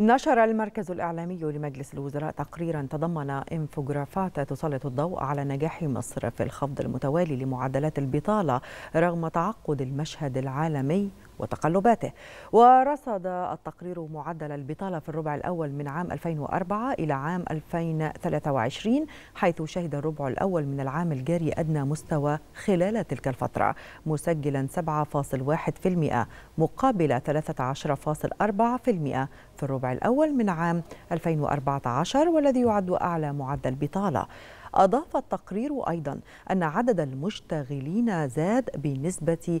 نشر المركز الإعلامي لمجلس الوزراء تقريرا تضمن انفوجرافات تسلط الضوء على نجاح مصر في الخفض المتوالي لمعدلات البطالة رغم تعقد المشهد العالمي وتقلباته ورصد التقرير معدل البطالة في الربع الأول من عام 2004 إلى عام 2023 حيث شهد الربع الأول من العام الجاري أدنى مستوى خلال تلك الفترة مسجلا 7.1% مقابل 13.4% في الربع الأول من عام 2014 والذي يعد أعلى معدل بطالة أضاف التقرير أيضا أن عدد المشتغلين زاد بنسبة